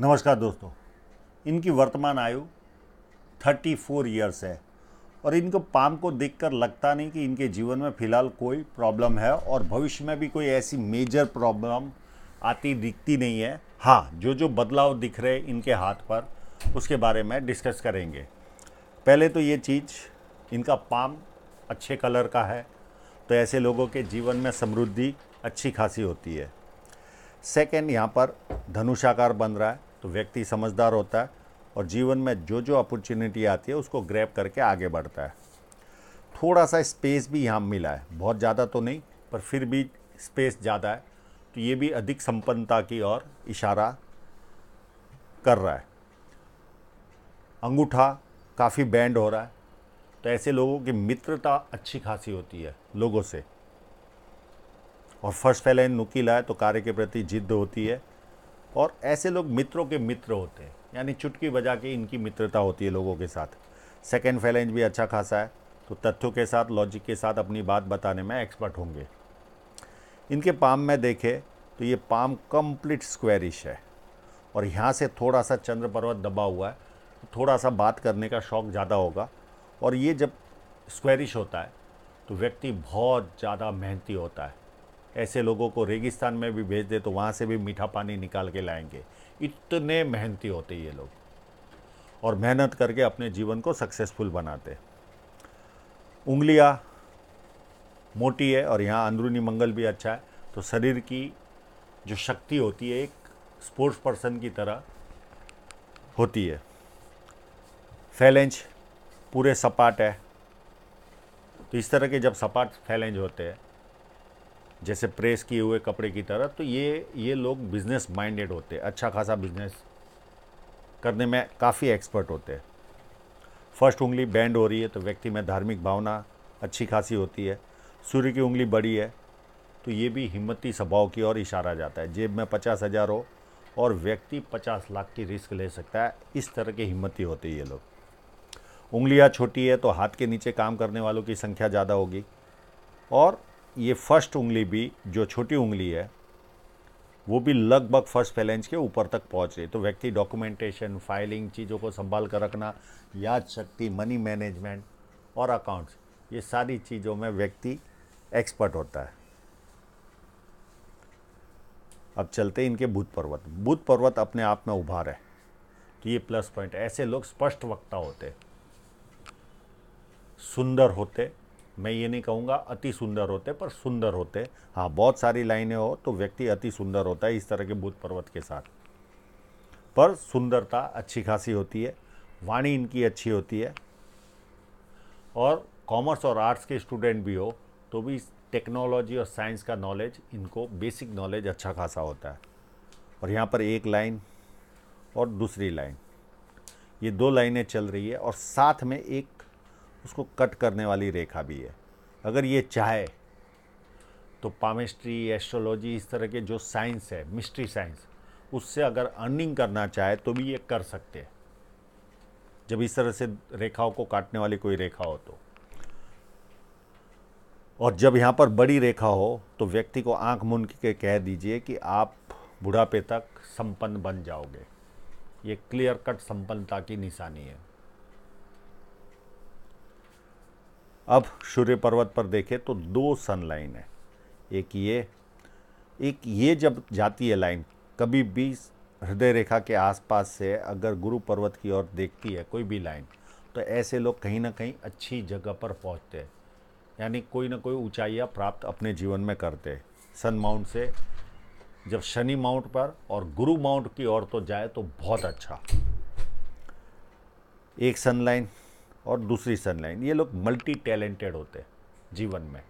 नमस्कार दोस्तों इनकी वर्तमान आयु 34 ईयर्स है और इनको पाम को देखकर लगता नहीं कि इनके जीवन में फ़िलहाल कोई प्रॉब्लम है और भविष्य में भी कोई ऐसी मेजर प्रॉब्लम आती दिखती नहीं है हाँ जो जो बदलाव दिख रहे इनके हाथ पर उसके बारे में डिस्कस करेंगे पहले तो ये चीज़ इनका पाम अच्छे कलर का है तो ऐसे लोगों के जीवन में समृद्धि अच्छी खासी होती है सेकेंड यहाँ पर धनुषाकार बन रहा है तो व्यक्ति समझदार होता है और जीवन में जो जो अपॉर्चुनिटी आती है उसको ग्रैप करके आगे बढ़ता है थोड़ा सा स्पेस भी यहाँ मिला है बहुत ज़्यादा तो नहीं पर फिर भी स्पेस ज़्यादा है तो ये भी अधिक संपन्नता की ओर इशारा कर रहा है अंगूठा काफ़ी बैंड हो रहा है तो ऐसे लोगों की मित्रता अच्छी खासी होती है लोगों से और फर्स्ट फैलाइन नुकीला है तो कार्य के प्रति जिद्द होती है और ऐसे लोग मित्रों के मित्र होते हैं यानी चुटकी बजा के इनकी मित्रता होती है लोगों के साथ सेकेंड फैलेंज भी अच्छा खासा है तो तथ्यों के साथ लॉजिक के साथ अपनी बात बताने में एक्सपर्ट होंगे इनके पाम में देखें तो ये पाम कंप्लीट स्क्वेरिश है और यहाँ से थोड़ा सा चंद्र पर्वत दबा हुआ है थोड़ा सा बात करने का शौक ज़्यादा होगा और ये जब स्क्वेरिश होता है तो व्यक्ति बहुत ज़्यादा मेहनती होता है ऐसे लोगों को रेगिस्तान में भी भेज दे तो वहाँ से भी मीठा पानी निकाल के लाएंगे इतने मेहनती होते ये लोग और मेहनत करके अपने जीवन को सक्सेसफुल बनाते उंगलियाँ मोटी है और यहाँ अंदरूनी मंगल भी अच्छा है तो शरीर की जो शक्ति होती है एक स्पोर्ट्स पर्सन की तरह होती है फैलेंज पूरे सपाट है तो इस तरह के जब सपाट फैलेंज होते हैं जैसे प्रेस किए हुए कपड़े की तरह तो ये ये लोग बिजनेस माइंडेड होते हैं अच्छा खासा बिजनेस करने में काफ़ी एक्सपर्ट होते हैं फर्स्ट उंगली बैंड हो रही है तो व्यक्ति में धार्मिक भावना अच्छी खासी होती है सूर्य की उंगली बड़ी है तो ये भी हिम्मती स्वभाव की ओर इशारा जाता है जेब में पचास हज़ार हो और व्यक्ति पचास लाख की रिस्क ले सकता है इस तरह के हिम्मती होते ये लोग उंगलियाँ छोटी है तो हाथ के नीचे काम करने वालों की संख्या ज़्यादा होगी और ये फर्स्ट उंगली भी जो छोटी उंगली है वो भी लगभग फर्स्ट फैलेंज के ऊपर तक पहुंच रही तो व्यक्ति डॉक्यूमेंटेशन फाइलिंग चीज़ों को संभाल कर रखना याद शक्ति मनी मैनेजमेंट और अकाउंट्स ये सारी चीज़ों में व्यक्ति एक्सपर्ट होता है अब चलते हैं इनके बुध पर्वत बुध पर्वत अपने आप में उभार है तो ये प्लस पॉइंट ऐसे लोग स्पष्ट वक्ता होते सुंदर होते मैं ये नहीं कहूँगा अति सुंदर होते पर सुंदर होते हाँ बहुत सारी लाइनें हो तो व्यक्ति अति सुंदर होता है इस तरह के बुद्ध पर्वत के साथ पर सुंदरता अच्छी खासी होती है वाणी इनकी अच्छी होती है और कॉमर्स और आर्ट्स के स्टूडेंट भी हो तो भी टेक्नोलॉजी और साइंस का नॉलेज इनको बेसिक नॉलेज अच्छा खासा होता है और यहाँ पर एक लाइन और दूसरी लाइन ये दो लाइनें चल रही है और साथ में एक उसको कट करने वाली रेखा भी है अगर ये चाहे तो पामिस्ट्री एस्ट्रोलॉजी इस तरह के जो साइंस है मिस्ट्री साइंस उससे अगर अर्निंग करना चाहे तो भी ये कर सकते हैं जब इस तरह से रेखाओं को काटने वाली कोई रेखा हो तो और जब यहाँ पर बड़ी रेखा हो तो व्यक्ति को आंख मुन के कह दीजिए कि आप बुढ़ापे तक संपन्न बन जाओगे ये क्लियर कट संपन्नता की निशानी है अब सूर्य पर्वत पर देखें तो दो सन लाइन है एक ये एक ये जब जाती है लाइन कभी भी हृदय रेखा के आसपास से अगर गुरु पर्वत की ओर देखती है कोई भी लाइन तो ऐसे लोग कहीं ना कहीं अच्छी जगह पर पहुंचते हैं यानी कोई ना कोई ऊंचाइयाँ प्राप्त अपने जीवन में करते हैं सन माउंट से जब शनि माउंट पर और गुरु माउंट की ओर तो जाए तो बहुत अच्छा एक सन लाइन और दूसरी सनलाइन ये लोग मल्टी टैलेंटेड होते हैं जीवन में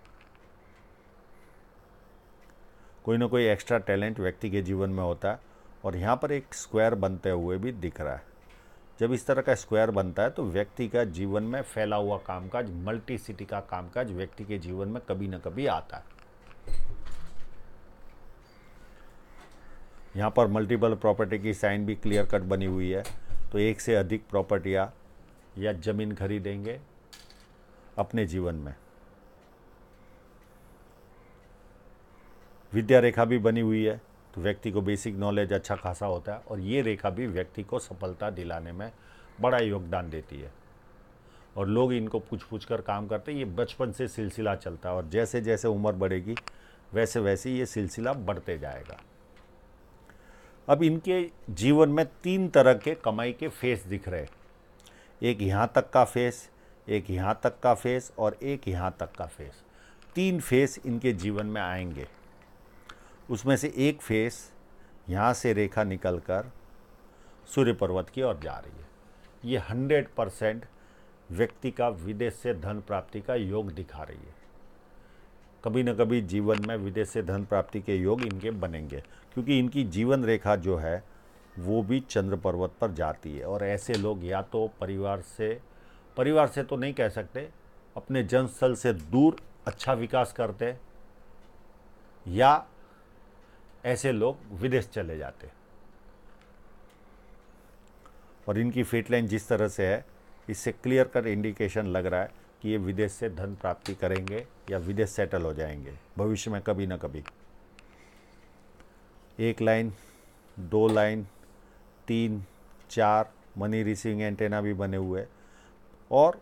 कोई ना कोई एक्स्ट्रा टैलेंट व्यक्ति के जीवन में होता है और यहाँ पर एक स्क्वायर बनते हुए भी दिख रहा है जब इस तरह का स्क्वायर बनता है तो व्यक्ति का जीवन में फैला हुआ कामकाज मल्टी सिटी का कामकाज व्यक्ति के जीवन में कभी ना कभी आता है यहाँ पर मल्टीपल प्रॉपर्टी की साइन भी क्लियर कट बनी हुई है तो एक से अधिक प्रॉपर्टियाँ या ज़मीन खरीदेंगे अपने जीवन में विद्या रेखा भी बनी हुई है तो व्यक्ति को बेसिक नॉलेज अच्छा खासा होता है और ये रेखा भी व्यक्ति को सफलता दिलाने में बड़ा योगदान देती है और लोग इनको पूछ पूछ कर काम करते हैं ये बचपन से सिलसिला चलता है और जैसे जैसे उम्र बढ़ेगी वैसे वैसे ये सिलसिला बढ़ते जाएगा अब इनके जीवन में तीन तरह के कमाई के फेस दिख रहे हैं एक यहाँ तक का फेस एक यहाँ तक का फेस और एक यहाँ तक का फेस तीन फेस इनके जीवन में आएंगे उसमें से एक फेस यहाँ से रेखा निकलकर सूर्य पर्वत की ओर जा रही है ये हंड्रेड परसेंट व्यक्ति का विदेश से धन प्राप्ति का योग दिखा रही है कभी न कभी जीवन में विदेश से धन प्राप्ति के योग इनके बनेंगे क्योंकि इनकी जीवन रेखा जो है वो भी चंद्र पर्वत पर जाती है और ऐसे लोग या तो परिवार से परिवार से तो नहीं कह सकते अपने जन्मस्थल से दूर अच्छा विकास करते या ऐसे लोग विदेश चले जाते और इनकी फिटलाइन जिस तरह से है इससे क्लियर कट इंडिकेशन लग रहा है कि ये विदेश से धन प्राप्ति करेंगे या विदेश सेटल हो जाएंगे भविष्य में कभी ना कभी एक लाइन दो लाइन तीन चार मनी रिसीविंग एंटेना भी बने हुए और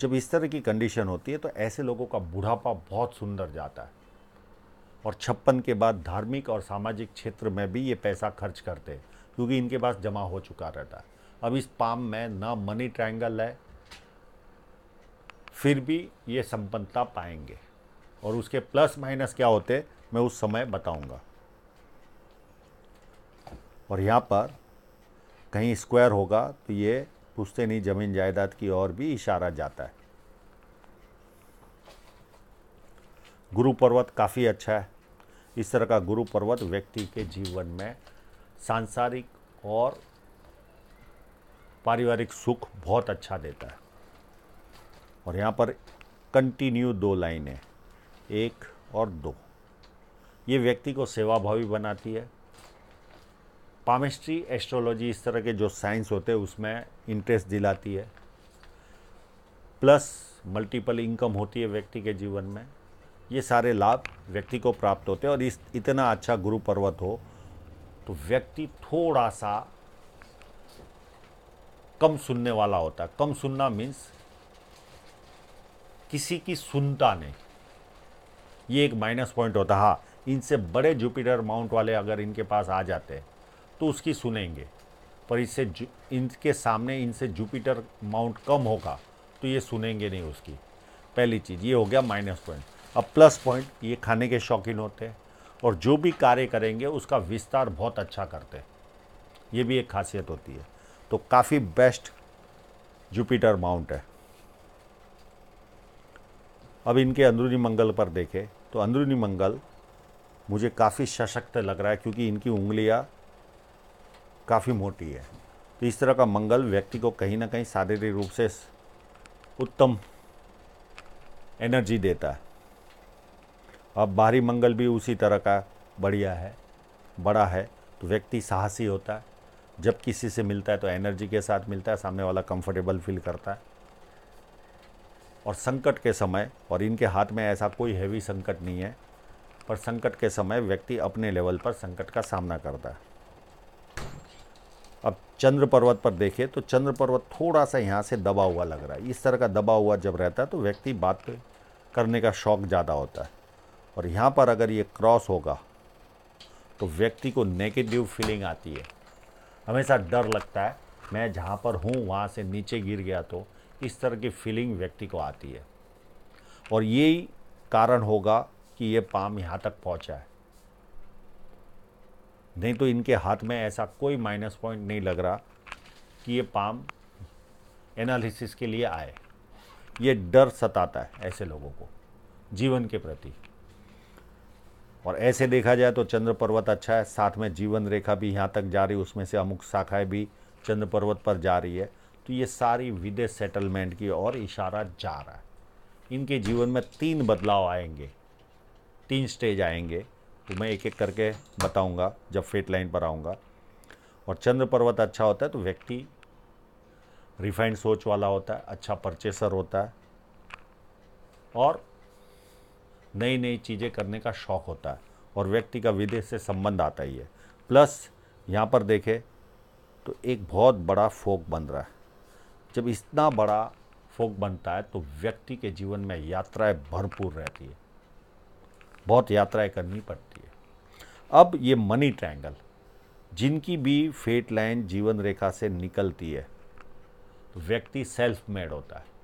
जब इस तरह की कंडीशन होती है तो ऐसे लोगों का बुढ़ापा बहुत सुंदर जाता है और छप्पन के बाद धार्मिक और सामाजिक क्षेत्र में भी ये पैसा खर्च करते हैं क्योंकि इनके पास जमा हो चुका रहता है अब इस पाम में ना मनी ट्रायंगल है फिर भी ये संपन्नता पाएंगे और उसके प्लस माइनस क्या होते मैं उस समय बताऊंगा और यहाँ पर कहीं स्क्वायर होगा तो ये पूछते नहीं ज़मीन जायदाद की ओर भी इशारा जाता है गुरु पर्वत काफ़ी अच्छा है इस तरह का गुरु पर्वत व्यक्ति के जीवन में सांसारिक और पारिवारिक सुख बहुत अच्छा देता है और यहाँ पर कंटिन्यू दो लाइनें एक और दो ये व्यक्ति को सेवाभावी बनाती है पामिस्ट्री एस्ट्रोलॉजी इस तरह के जो साइंस होते हैं उसमें इंटरेस्ट दिलाती है प्लस मल्टीपल इनकम होती है व्यक्ति के जीवन में ये सारे लाभ व्यक्ति को प्राप्त होते हैं और इस इतना अच्छा गुरु पर्वत हो तो व्यक्ति थोड़ा सा कम सुनने वाला होता है कम सुनना मीन्स किसी की सुनता नहीं ये एक माइनस पॉइंट होता है हाँ इनसे बड़े जुपिटर माउंट वाले अगर इनके पास आ जाते हैं तो उसकी सुनेंगे पर इससे इनके सामने इनसे जुपिटर माउंट कम होगा तो ये सुनेंगे नहीं उसकी पहली चीज़ ये हो गया माइनस पॉइंट अब प्लस पॉइंट ये खाने के शौकीन होते हैं और जो भी कार्य करेंगे उसका विस्तार बहुत अच्छा करते हैं ये भी एक खासियत होती है तो काफ़ी बेस्ट जुपिटर माउंट है अब इनके अंदरूनी मंगल पर देखें तो अंदरूनी मंगल मुझे काफ़ी सशक्त लग रहा है क्योंकि इनकी उंगलियां काफ़ी मोटी है तो इस तरह का मंगल व्यक्ति को कहीं ना कहीं शारीरिक रूप से उत्तम एनर्जी देता है अब बाहरी मंगल भी उसी तरह का बढ़िया है बड़ा है तो व्यक्ति साहसी होता है जब किसी से मिलता है तो एनर्जी के साथ मिलता है सामने वाला कंफर्टेबल फील करता है और संकट के समय और इनके हाथ में ऐसा कोई हैवी संकट नहीं है पर संकट के समय व्यक्ति अपने लेवल पर संकट का सामना करता है अब चंद्र पर्वत पर देखें तो चंद्र पर्वत थोड़ा सा यहाँ से दबा हुआ लग रहा है इस तरह का दबा हुआ जब रहता है तो व्यक्ति बात करने का शौक ज़्यादा होता है और यहाँ पर अगर ये क्रॉस होगा तो व्यक्ति को नेगेटिव फीलिंग आती है हमेशा डर लगता है मैं जहाँ पर हूँ वहाँ से नीचे गिर गया तो इस तरह की फीलिंग व्यक्ति को आती है और यही कारण होगा कि ये पाम यहाँ तक पहुँचा है नहीं तो इनके हाथ में ऐसा कोई माइनस पॉइंट नहीं लग रहा कि ये पाम एनालिसिस के लिए आए ये डर सताता है ऐसे लोगों को जीवन के प्रति और ऐसे देखा जाए तो चंद्र पर्वत अच्छा है साथ में जीवन रेखा भी यहाँ तक जा रही है उसमें से अमुक शाखाएं भी चंद्र पर्वत पर जा रही है तो ये सारी विदेश सेटलमेंट की ओर इशारा जा रहा है इनके जीवन में तीन बदलाव आएंगे तीन स्टेज आएंगे तो मैं एक एक करके बताऊंगा जब फेट लाइन पर आऊँगा और चंद्र पर्वत अच्छा होता है तो व्यक्ति रिफाइंड सोच वाला होता है अच्छा परचेसर होता है और नई नई चीज़ें करने का शौक होता है और व्यक्ति का विदेश से संबंध आता ही है प्लस यहाँ पर देखें तो एक बहुत बड़ा फोक बन रहा है जब इतना बड़ा फोक बनता है तो व्यक्ति के जीवन में यात्राएं भरपूर रहती है बहुत यात्राएं करनी पड़ती है अब ये मनी ट्रायंगल जिनकी भी फेट लाइन जीवन रेखा से निकलती है तो व्यक्ति सेल्फ मेड होता है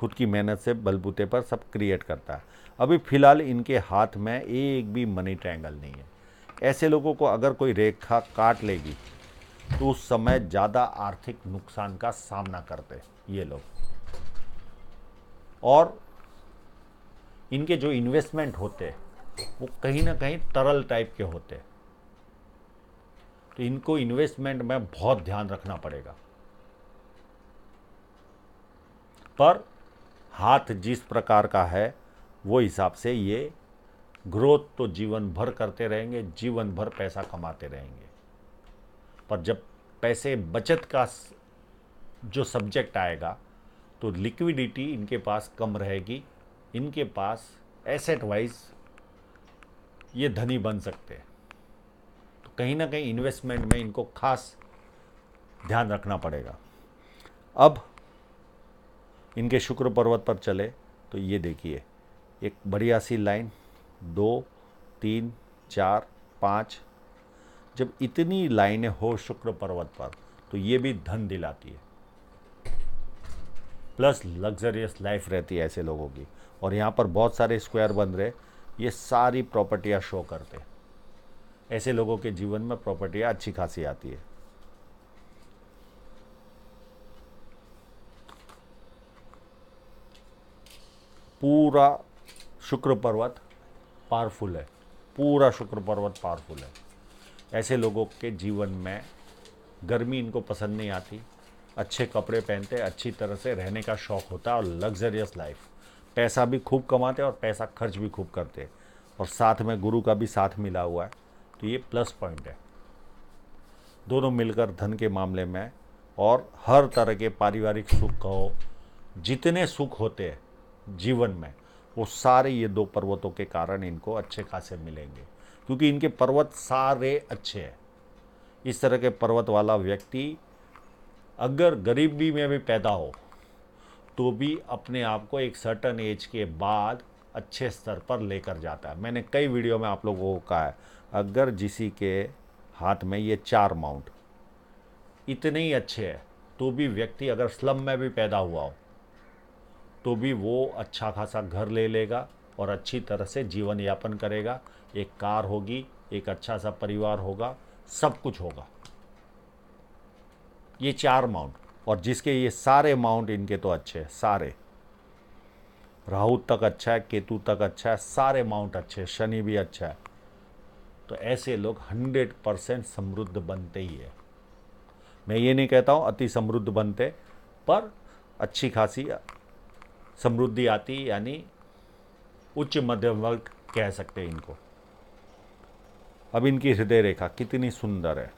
खुद की मेहनत से बलबूते पर सब क्रिएट करता है अभी फ़िलहाल इनके हाथ में एक भी मनी ट्रायंगल नहीं है ऐसे लोगों को अगर कोई रेखा काट लेगी तो उस समय ज़्यादा आर्थिक नुकसान का सामना करते ये लोग और इनके जो इन्वेस्टमेंट होते हैं वो कहीं ना कहीं तरल टाइप के होते हैं तो इनको इन्वेस्टमेंट में बहुत ध्यान रखना पड़ेगा पर हाथ जिस प्रकार का है वो हिसाब से ये ग्रोथ तो जीवन भर करते रहेंगे जीवन भर पैसा कमाते रहेंगे पर जब पैसे बचत का जो सब्जेक्ट आएगा तो लिक्विडिटी इनके पास कम रहेगी इनके पास एसेट वाइज ये धनी बन सकते हैं तो कहीं ना कहीं इन्वेस्टमेंट में इनको खास ध्यान रखना पड़ेगा अब इनके शुक्र पर्वत पर चले तो ये देखिए एक बढ़िया सी लाइन दो तीन चार पाँच जब इतनी लाइनें हो शुक्र पर्वत पर तो ये भी धन दिलाती है प्लस लग्जरियस लाइफ रहती है ऐसे लोगों की और यहाँ पर बहुत सारे स्क्वायर बन रहे ये सारी प्रॉपर्टियाँ शो करते ऐसे लोगों के जीवन में प्रॉपर्टियाँ अच्छी खासी आती है पूरा शुक्र पर्वत पावरफुल है पूरा शुक्र पर्वत पावरफुल है ऐसे लोगों के जीवन में गर्मी इनको पसंद नहीं आती अच्छे कपड़े पहनते अच्छी तरह से रहने का शौक़ होता है और लग्जरियस लाइफ पैसा भी खूब कमाते और पैसा खर्च भी खूब करते और साथ में गुरु का भी साथ मिला हुआ है तो ये प्लस पॉइंट है दोनों मिलकर धन के मामले में और हर तरह के पारिवारिक सुख कहो जितने सुख होते हैं जीवन में वो सारे ये दो पर्वतों के कारण इनको अच्छे खासे मिलेंगे क्योंकि इनके पर्वत सारे अच्छे हैं इस तरह के पर्वत वाला व्यक्ति अगर गरीबी में भी पैदा हो तो भी अपने आप को एक सर्टन एज के बाद अच्छे स्तर पर लेकर जाता है मैंने कई वीडियो में आप लोगों को कहा है अगर जिसी के हाथ में ये चार माउंट इतने ही अच्छे हैं तो भी व्यक्ति अगर स्लम में भी पैदा हुआ हो तो भी वो अच्छा खासा घर ले लेगा और अच्छी तरह से जीवन यापन करेगा एक कार होगी एक अच्छा सा परिवार होगा सब कुछ होगा ये चार माउंट और जिसके ये सारे माउंट इनके तो अच्छे हैं सारे राहु तक अच्छा है केतु तक अच्छा है सारे माउंट अच्छे हैं शनि भी अच्छा है तो ऐसे लोग हंड्रेड परसेंट समृद्ध बनते ही है मैं ये नहीं कहता हूँ अति समृद्ध बनते पर अच्छी खासी समृद्धि आती यानी उच्च मध्यम वर्ग कह सकते हैं इनको अब इनकी हृदय रेखा कितनी सुंदर है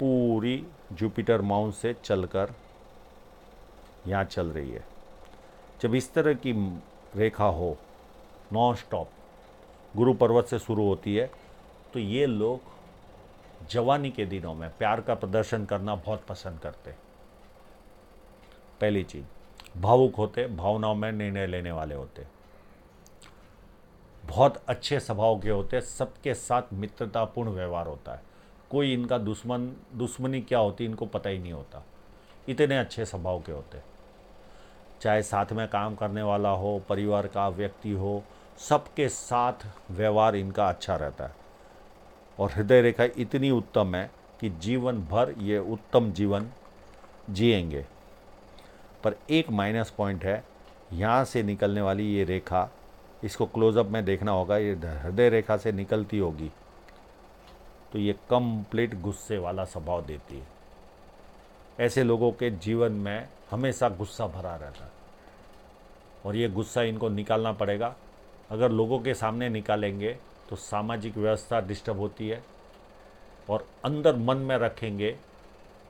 पूरी जुपिटर माउंट से चलकर यहाँ चल रही है जब इस तरह की रेखा हो नॉन स्टॉप गुरु पर्वत से शुरू होती है तो ये लोग जवानी के दिनों में प्यार का प्रदर्शन करना बहुत पसंद करते पहली चीज भावुक होते भावनाओं में निर्णय लेने वाले होते बहुत अच्छे स्वभाव के होते सबके साथ मित्रतापूर्ण व्यवहार होता है कोई इनका दुश्मन दुश्मनी क्या होती इनको पता ही नहीं होता इतने अच्छे स्वभाव के होते चाहे साथ में काम करने वाला हो परिवार का व्यक्ति हो सबके साथ व्यवहार इनका अच्छा रहता है और हृदय रेखा इतनी उत्तम है कि जीवन भर ये उत्तम जीवन जिएंगे पर एक माइनस पॉइंट है यहाँ से निकलने वाली ये रेखा इसको क्लोजअप में देखना होगा ये हृदय रेखा से निकलती होगी तो ये कम्प्लीट गुस्से वाला स्वभाव देती है ऐसे लोगों के जीवन में हमेशा गुस्सा भरा रहता है और ये गुस्सा इनको निकालना पड़ेगा अगर लोगों के सामने निकालेंगे तो सामाजिक व्यवस्था डिस्टर्ब होती है और अंदर मन में रखेंगे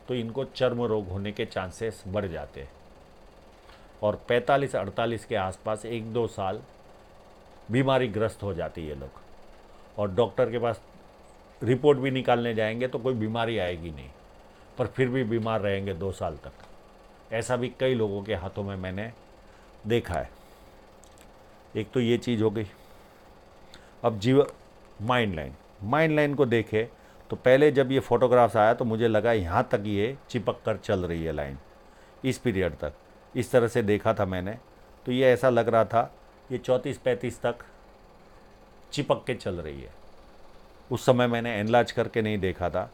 तो इनको चर्म रोग होने के चांसेस बढ़ जाते हैं और 45-48 के आसपास एक दो साल बीमारी ग्रस्त हो जाती है लोग और डॉक्टर के पास रिपोर्ट भी निकालने जाएंगे तो कोई बीमारी आएगी नहीं पर फिर भी बीमार रहेंगे दो साल तक ऐसा भी कई लोगों के हाथों में मैंने देखा है एक तो ये चीज़ हो गई अब जीव माइंड लाइन माइंड लाइन को देखे तो पहले जब ये फोटोग्राफ्स आया तो मुझे लगा यहाँ तक ये चिपक कर चल रही है लाइन इस पीरियड तक इस तरह से देखा था मैंने तो ये ऐसा लग रहा था ये चौंतीस पैंतीस तक चिपक के चल रही है उस समय मैंने एनलार्ज करके नहीं देखा था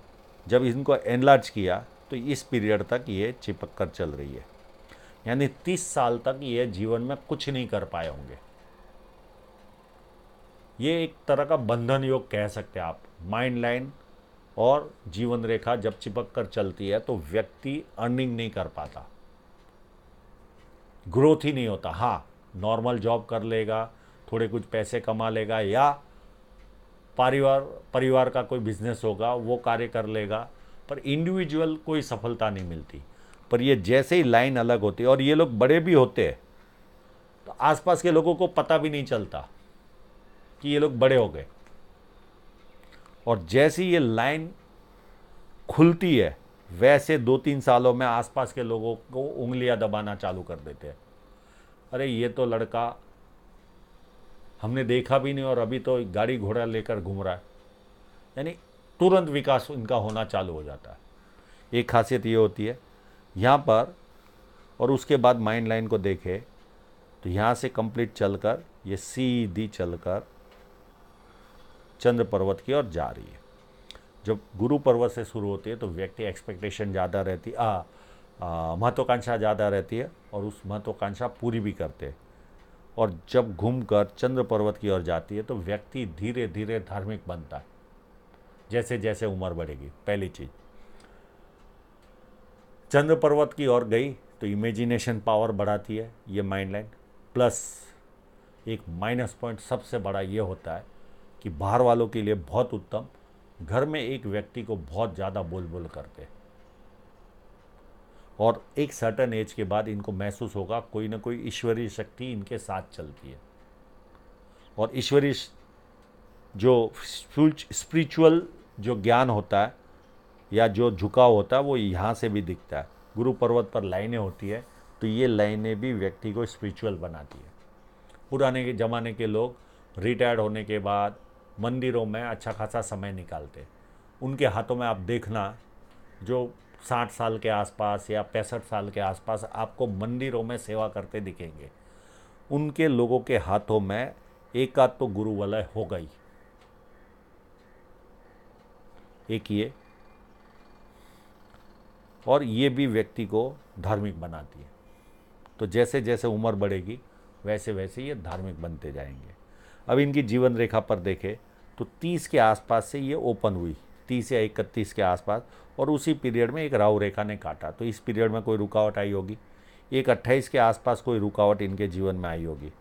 जब इनको एनलार्ज किया तो इस पीरियड तक ये चिपक कर चल रही है यानी तीस साल तक ये जीवन में कुछ नहीं कर पाए होंगे ये एक तरह का बंधन योग कह सकते हैं आप माइंड लाइन और जीवन रेखा जब चिपक कर चलती है तो व्यक्ति अर्निंग नहीं कर पाता ग्रोथ ही नहीं होता हाँ नॉर्मल जॉब कर लेगा थोड़े कुछ पैसे कमा लेगा या परिवार परिवार का कोई बिजनेस होगा वो कार्य कर लेगा पर इंडिविजुअल कोई सफलता नहीं मिलती पर ये जैसे ही लाइन अलग होती है और ये लोग बड़े भी होते हैं तो आसपास के लोगों को पता भी नहीं चलता कि ये लोग बड़े हो गए और जैसे ये लाइन खुलती है वैसे दो तीन सालों में आसपास के लोगों को उंगलियां दबाना चालू कर देते हैं अरे ये तो लड़का हमने देखा भी नहीं और अभी तो गाड़ी घोड़ा लेकर घूम रहा है यानी तुरंत विकास इनका होना चालू हो जाता है एक खासियत ये होती है यहाँ पर और उसके बाद माइंड लाइन को देखे तो यहाँ से कंप्लीट चलकर ये सीधी चलकर चंद्र पर्वत की ओर जा रही है जब गुरु पर्वत से शुरू होती है तो व्यक्ति एक्सपेक्टेशन ज़्यादा रहती आ, महत्वाकांक्षा ज़्यादा रहती है और उस महत्वाकांक्षा पूरी भी करते हैं और जब घूमकर चंद्र पर्वत की ओर जाती है तो व्यक्ति धीरे धीरे धार्मिक बनता है जैसे जैसे उम्र बढ़ेगी पहली चीज चंद्र पर्वत की ओर गई तो इमेजिनेशन पावर बढ़ाती है ये माइंड लाइन प्लस एक माइनस पॉइंट सबसे बड़ा ये होता है कि बाहर वालों के लिए बहुत उत्तम घर में एक व्यक्ति को बहुत ज़्यादा बोल बोल करते हैं और एक सर्टन एज के बाद इनको महसूस होगा कोई ना कोई ईश्वरीय शक्ति इनके साथ चलती है और ईश्वरीय जो स्पिरिचुअल जो ज्ञान होता है या जो झुकाव होता है वो यहाँ से भी दिखता है गुरु पर्वत पर लाइनें होती है तो ये लाइनें भी व्यक्ति को स्पिरिचुअल बनाती है पुराने के ज़माने के लोग रिटायर्ड होने के बाद मंदिरों में अच्छा खासा समय निकालते उनके हाथों में आप देखना जो साठ साल के आसपास या पैंसठ साल के आसपास आपको मंदिरों में सेवा करते दिखेंगे उनके लोगों के हाथों में एक आध तो गुरु वलय हो गई एक ये और ये भी व्यक्ति को धार्मिक बनाती है तो जैसे जैसे उम्र बढ़ेगी वैसे वैसे ये धार्मिक बनते जाएंगे अब इनकी जीवन रेखा पर देखें तो तीस के आसपास से ये ओपन हुई तीस या इकतीस के आसपास और उसी पीरियड में एक राहु रेखा ने काटा तो इस पीरियड में कोई रुकावट आई होगी एक अट्ठाईस के आसपास कोई रुकावट इनके जीवन में आई होगी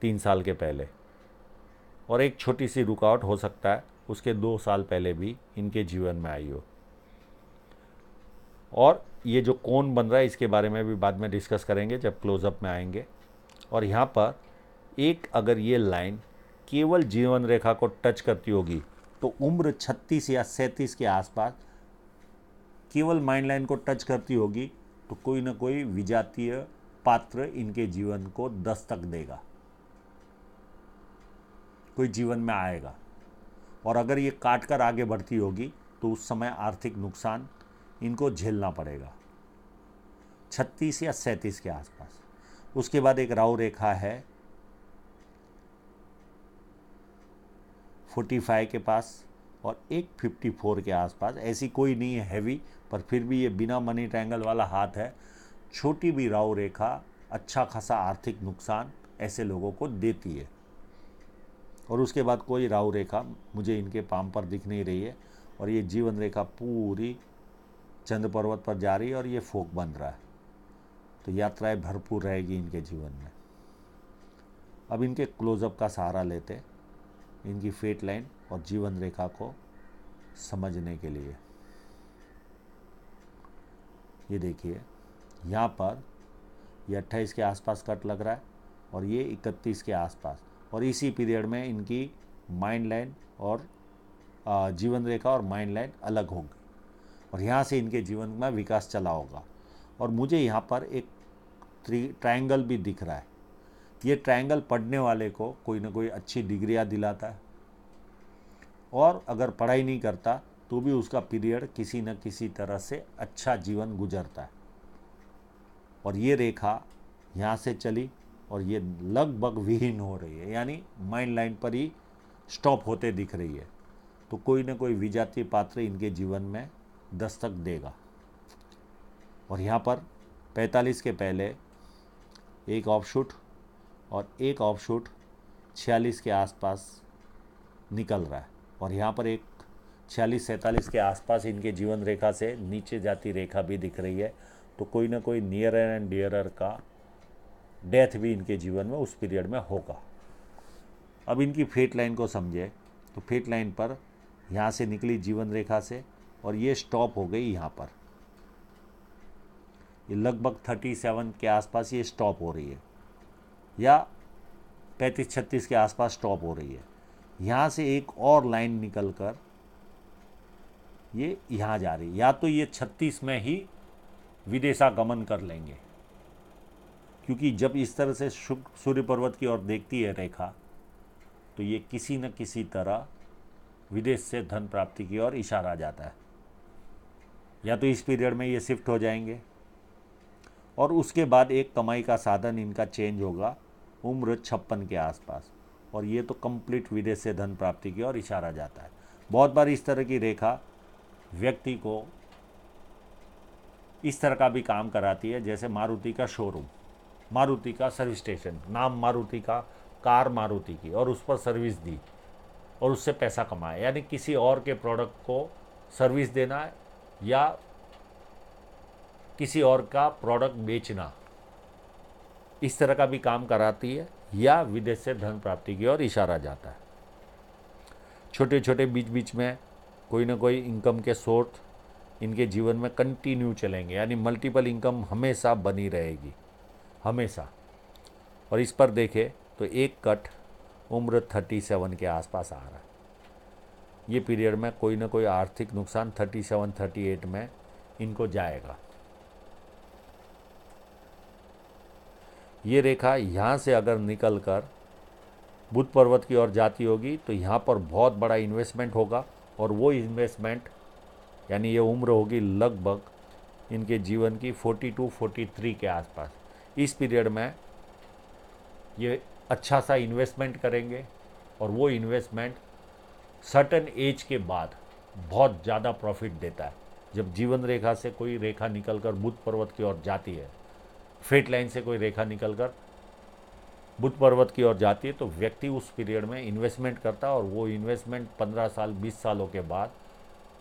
तीन साल के पहले और एक छोटी सी रुकावट हो सकता है उसके दो साल पहले भी इनके जीवन में आई हो और ये जो कौन बन रहा है इसके बारे में भी बाद में डिस्कस करेंगे जब क्लोजअप में आएंगे और यहाँ पर एक अगर ये लाइन केवल जीवन रेखा को टच करती होगी तो उम्र 36 या 37 के आसपास केवल माइंड लाइन को टच करती होगी तो कोई ना कोई विजातीय पात्र इनके जीवन को दस्तक देगा कोई जीवन में आएगा और अगर ये काट कर आगे बढ़ती होगी तो उस समय आर्थिक नुकसान इनको झेलना पड़ेगा छत्तीस या सैंतीस के आसपास उसके बाद एक राव रेखा है फोर्टी फाइव के पास और एक फिफ्टी फोर के आसपास ऐसी कोई नहीं है हैवी पर फिर भी ये बिना मनी ट्रैंगल वाला हाथ है छोटी भी राव रेखा अच्छा खासा आर्थिक नुकसान ऐसे लोगों को देती है और उसके बाद कोई राव रेखा मुझे इनके पाम पर दिख नहीं रही है और ये जीवन रेखा पूरी चंद्र पर्वत पर जा रही है और ये फोक बन रहा है तो यात्राएं भरपूर रहेगी इनके जीवन में अब इनके क्लोजअप का सहारा लेते इनकी फेट लाइन और जीवन रेखा को समझने के लिए ये देखिए यहाँ पर ये अट्ठाईस के आसपास कट लग रहा है और ये इकतीस के आसपास और इसी पीरियड में इनकी माइंड लाइन और जीवन रेखा और माइंड लाइन अलग होगी और यहाँ से इनके जीवन में विकास चला होगा और मुझे यहाँ पर एक ट्रायंगल भी दिख रहा है ये ट्रायंगल पढ़ने वाले को कोई ना कोई अच्छी डिग्रियाँ दिलाता है और अगर पढ़ाई नहीं करता तो भी उसका पीरियड किसी न किसी तरह से अच्छा जीवन गुजरता है और ये रेखा यहाँ से चली और ये लगभग विहीन हो रही है यानी माइंड लाइन पर ही स्टॉप होते दिख रही है तो कोई ना कोई विजातीय पात्र इनके जीवन में दस्तक देगा और यहाँ पर 45 के पहले एक ऑफशूट और एक ऑफशूट 46 के आसपास निकल रहा है और यहाँ पर एक छियालीस सैंतालीस के आसपास इनके जीवन रेखा से नीचे जाती रेखा भी दिख रही है तो कोई ना कोई नियर एंड डियरर का डेथ भी इनके जीवन में उस पीरियड में होगा अब इनकी फेट लाइन को समझे तो फेट लाइन पर यहाँ से निकली जीवन रेखा से और ये स्टॉप हो गई यहाँ पर ये लगभग थर्टी सेवन के आसपास ये स्टॉप हो रही है या पैंतीस छत्तीस के आसपास स्टॉप हो रही है यहाँ से एक और लाइन निकल कर ये यहाँ जा रही या तो ये छत्तीस में ही विदेशागमन कर लेंगे क्योंकि जब इस तरह से सूर्य पर्वत की ओर देखती है रेखा तो ये किसी न किसी तरह विदेश से धन प्राप्ति की ओर इशारा जाता है या तो इस पीरियड में ये शिफ्ट हो जाएंगे और उसके बाद एक कमाई का साधन इनका चेंज होगा उम्र छप्पन के आसपास और ये तो कंप्लीट विदेश से धन प्राप्ति की ओर इशारा जाता है बहुत बार इस तरह की रेखा व्यक्ति को इस तरह का भी काम कराती है जैसे मारुति का शोरूम मारुति का सर्विस स्टेशन नाम मारुति का कार मारुति की और उस पर सर्विस दी और उससे पैसा कमाया यानी किसी और के प्रोडक्ट को सर्विस देना या किसी और का प्रोडक्ट बेचना इस तरह का भी काम कराती है या विदेश से धन प्राप्ति की ओर इशारा जाता है छोटे छोटे बीच बीच में कोई ना कोई इनकम के सोर्स इनके जीवन में कंटिन्यू चलेंगे यानी मल्टीपल इनकम हमेशा बनी रहेगी हमेशा और इस पर देखें तो एक कट उम्र थर्टी सेवन के आसपास आ रहा है ये पीरियड में कोई ना कोई आर्थिक नुकसान थर्टी सेवन थर्टी एट में इनको जाएगा ये रेखा यहाँ से अगर निकल कर बुद्ध पर्वत की ओर जाती होगी तो यहाँ पर बहुत बड़ा इन्वेस्टमेंट होगा और वो इन्वेस्टमेंट यानी ये उम्र होगी लगभग इनके जीवन की 42 43 के आसपास इस पीरियड में ये अच्छा सा इन्वेस्टमेंट करेंगे और वो इन्वेस्टमेंट सर्टन एज के बाद बहुत ज़्यादा प्रॉफिट देता है जब जीवन रेखा से कोई रेखा निकलकर बुद्ध पर्वत की ओर जाती है फेट लाइन से कोई रेखा निकल कर बुद्ध पर्वत की ओर जाती है तो व्यक्ति उस पीरियड में इन्वेस्टमेंट करता है और वो इन्वेस्टमेंट पंद्रह साल बीस सालों के बाद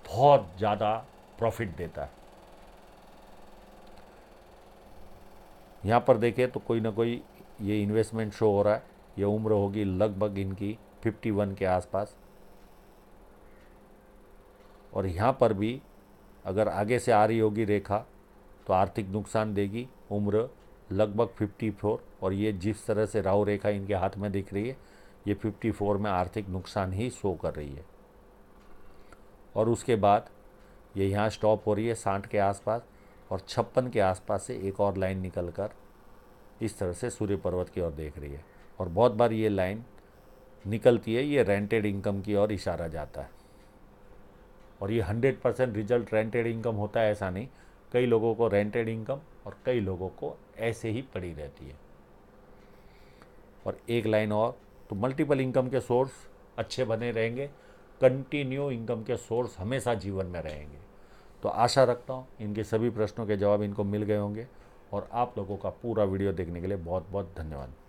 बहुत ज़्यादा प्रॉफिट देता है यहाँ पर देखें तो कोई ना कोई ये इन्वेस्टमेंट शो हो रहा है ये उम्र होगी लगभग इनकी 51 के आसपास और यहाँ पर भी अगर आगे से आ रही होगी रेखा तो आर्थिक नुकसान देगी उम्र लगभग 54 और ये जिस तरह से राहु रेखा इनके हाथ में दिख रही है ये 54 में आर्थिक नुकसान ही शो कर रही है और उसके बाद ये यहाँ स्टॉप हो रही है साठ के आसपास और छप्पन के आसपास से एक और लाइन निकल कर इस तरह से सूर्य पर्वत की ओर देख रही है और बहुत बार ये लाइन निकलती है ये रेंटेड इनकम की ओर इशारा जाता है और ये hundred percent result rented income होता है ऐसा नहीं कई लोगों को रेंटेड इनकम और कई लोगों को ऐसे ही पड़ी रहती है और एक लाइन और तो मल्टीपल इनकम के सोर्स अच्छे बने रहेंगे कंटिन्यू इनकम के सोर्स हमेशा जीवन में रहेंगे तो आशा रखता हूँ इनके सभी प्रश्नों के जवाब इनको मिल गए होंगे और आप लोगों का पूरा वीडियो देखने के लिए बहुत बहुत धन्यवाद